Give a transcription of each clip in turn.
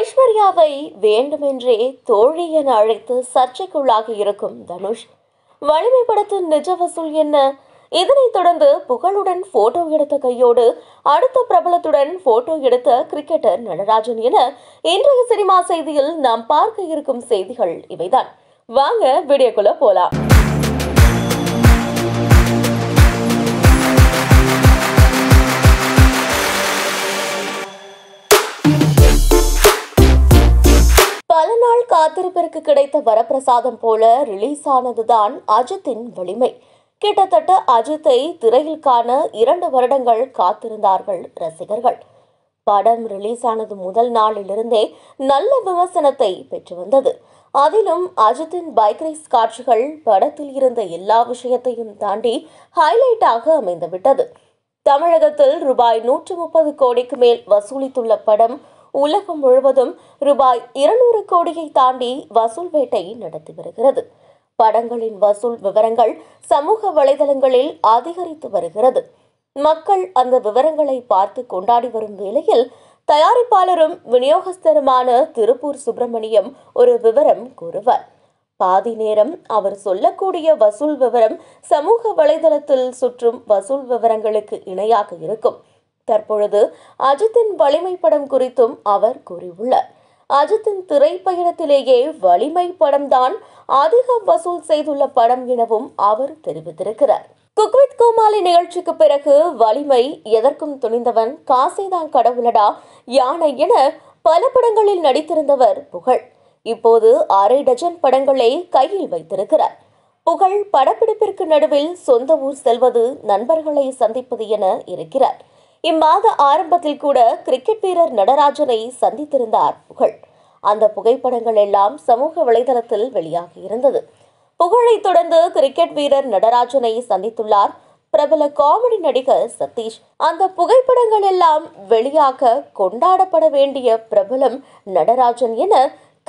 ஐஸ்வர்யாவை வேண்டுமென்றே தோழி என அழைத்து சர்ச்சைக்குள்ளாகி இருக்கும் தனுஷ் வலிமை படத்தின் நிஜ வசூல் என்ன இதனைத் தொடர்ந்து புகழுடன் போட்டோ எடுத்த கையோடு அடுத்த பிரபலத்துடன் போட்டோ எடுத்த கிரிக்கெட்டர் நடராஜன் என இன்றைய சினிமா செய்தியில் நாம் பார்க்க இருக்கும் செய்திகள் இவைதான் வாங்க வீடியோக்குள்ள போலாம் காத்திருப்பிற்கு கிடைத்த வரப்பிரசாதம் போல ரிலீஸ் ஆனதுதான் அஜித்தின் வலிமை கிட்டத்தட்ட அஜித்தை திரையில் காண இரண்டு வருடங்கள் காத்திருந்தார்கள் ரசிகர்கள் படம் ரிலீஸ் ஆனது முதல் நாளிலிருந்தே நல்ல விமர்சனத்தை பெற்று வந்தது அதிலும் அஜித்தின் பைக் ரேஸ் காட்சிகள் படத்தில் இருந்த எல்லா விஷயத்தையும் தாண்டி ஹைலைட்டாக அமைந்துவிட்டது தமிழகத்தில் ரூபாய் நூற்று முப்பது கோடிக்கு மேல் வசூலித்துள்ள படம் உலகம் முழுவதும் ரூபாய் இருநூறு கோடியை தாண்டி வசூல் வேட்டை நடத்தி வருகிறது படங்களின் வசூல் விவரங்கள் சமூக வலைதளங்களில் அதிகரித்து வருகிறது மக்கள் அந்த விவரங்களை பார்த்து கொண்டாடி வரும் வேளையில் தயாரிப்பாளரும் விநியோகஸ்தருமான திருப்பூர் சுப்பிரமணியம் ஒரு விவரம் கூறுவார் பாதி நேரம் அவர் சொல்லக்கூடிய வசூல் விவரம் சமூக வலைதளத்தில் சுற்றும் வசூல் விவரங்களுக்கு இணையாக இருக்கும் தற்பொழுது அஜித்தின் வலிமை படம் குறித்தும் அவர் கூறியுள்ளார் அஜித்தின் திரைப்பயணத்திலேயே வலிமை படம்தான் அதிக வசூல் செய்துள்ள படம் எனவும் அவர் தெரிவித்திருக்கிறார் குக்வித் கோமாளி நிகழ்ச்சிக்கு பிறகு வலிமை எதற்கும் துணிந்தவன் காசைதான் கடவுளடா யானை என பல படங்களில் நடித்திருந்தவர் புகழ் இப்போது அரை டஜன் படங்களை கையில் வைத்திருக்கிறார் புகழ் படப்பிடிப்பிற்கு நடுவில் சொந்த ஊர் செல்வது நண்பர்களை சந்திப்பது என இருக்கிறார் இம்மாத ஆரம்பத்தில் கூட கிரிக்கெட் வீரர் நடராஜனை சந்தித்திருந்தார் புகழ் அந்த புகைப்படங்கள் எல்லாம் சமூக வலைதளத்தில் வெளியாகி இருந்தது புகழை தொடர்ந்து கிரிக்கெட் வீரர் நடராஜனை சந்தித்துள்ளார் பிரபல காமெடி நடிகர் சதீஷ் அந்த புகைப்படங்கள் எல்லாம் வெளியாக கொண்டாடப்பட வேண்டிய பிரபலம் நடராஜன் என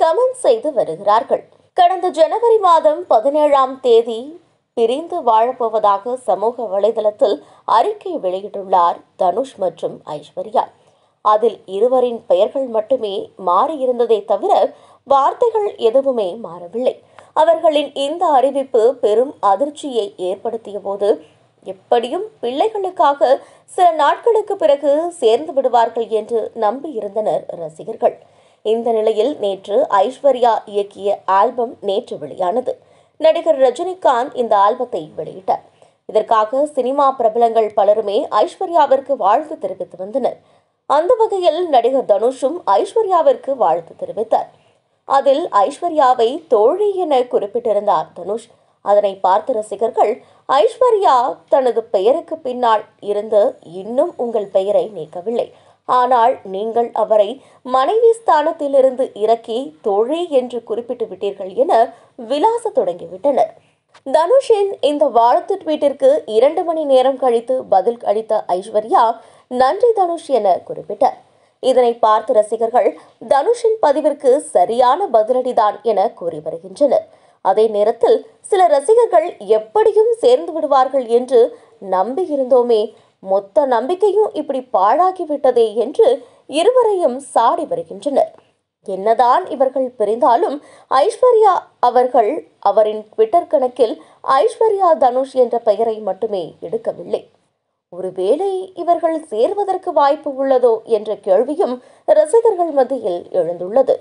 கமெண்ட் செய்து வருகிறார்கள் கடந்த ஜனவரி மாதம் பதினேழாம் தேதி பிரிந்து வாழப்போவதாக சமூக வலைதளத்தில் அறிக்கை வெளியிட்டுள்ளார் தனுஷ் மற்றும் ஐஸ்வர்யா அதில் இருவரின் பெயர்கள் மட்டுமே மாறியிருந்ததை தவிர வார்த்தைகள் எதுவுமே மாறவில்லை அவர்களின் இந்த அறிவிப்பு பெரும் அதிர்ச்சியை ஏற்படுத்திய போது எப்படியும் பிள்ளைகளுக்காக சில நாட்களுக்கு பிறகு சேர்ந்து விடுவார்கள் என்று நம்பியிருந்தனர் ரசிகர்கள் இந்த நிலையில் நேற்று ஐஸ்வர்யா இயக்கிய ஆல்பம் நேற்று வெளியானது நடிகர் ரஜினிகாந்த் இந்த ஆல்பத்தை வெளியிட்டார் இதற்காக சினிமா பிரபலங்கள் பலருமே ஐஸ்வர்யாவிற்கு வாழ்த்து தெரிவித்து வந்தனர் அந்த வகையில் நடிகர் தனுஷும் ஐஸ்வர்யாவிற்கு வாழ்த்து தெரிவித்தார் அதில் ஐஸ்வர்யாவை தோழி என குறிப்பிட்டிருந்தார் தனுஷ் அதனை பார்த்த ரசிகர்கள் ஐஸ்வர்யா தனது பெயருக்கு பின்னால் இருந்து இன்னும் உங்கள் பெயரை நீக்கவில்லை ஆனால் நீங்கள் அவரை மனைவி ஸ்தானத்திலிருந்து இறக்கி தொழே என்று குறிப்பிட்டு விட்டீர்கள் என விலாச தொடங்கிவிட்டனர் தனுஷின் இந்த வாழ்த்து ட்வீட்டிற்கு இரண்டு மணி நேரம் கழித்து பதில் அளித்த ஐஸ்வர்யா நன்றி தனுஷ் என குறிப்பிட்டார் இதனை பார்த்து ரசிகர்கள் தனுஷின் பதிவிற்கு சரியான பதிலடிதான் என கூறி வருகின்றனர் அதே நேரத்தில் சில ரசிகர்கள் எப்படியும் சேர்ந்து விடுவார்கள் என்று நம்பியிருந்தோமே மொத்த நம்பிக்கையும் இப்படி பாழாகிவிட்டதே என்று இருவரையும் சாடி வருகின்றனர் என்னதான் இவர்கள் பிரிந்தாலும் ஐஸ்வர்யா அவர்கள் அவரின் ட்விட்டர் கணக்கில் ஐஸ்வர்யா தனுஷ் என்ற பெயரை மட்டுமே எடுக்கவில்லை ஒருவேளை இவர்கள் சேர்வதற்கு வாய்ப்பு உள்ளதோ என்ற கேள்வியும் ரசிகர்கள் மத்தியில் எழுந்துள்ளது